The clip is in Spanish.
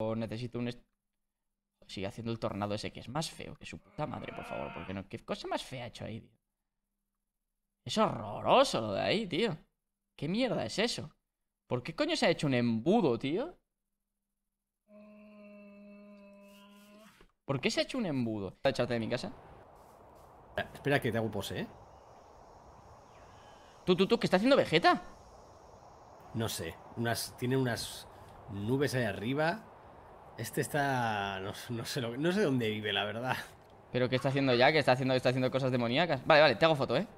O necesito un... Sigue haciendo el tornado ese que es más feo que su puta madre, por favor. Porque no... ¿Qué cosa más fea ha hecho ahí, tío? Es horroroso lo de ahí, tío. ¿Qué mierda es eso? ¿Por qué coño se ha hecho un embudo, tío? ¿Por qué se ha hecho un embudo? ¿Te echado de mi casa? Espera que te hago pose, ¿eh? ¿Tú, tú, tú? ¿Qué está haciendo Vegeta? No sé. Unas, tiene unas nubes ahí arriba este está. No, sé dónde vive, la verdad. ¿Pero qué está haciendo ya? ¿Qué está haciendo? Está haciendo cosas demoníacas. Vale, vale, te hago foto, ¿eh?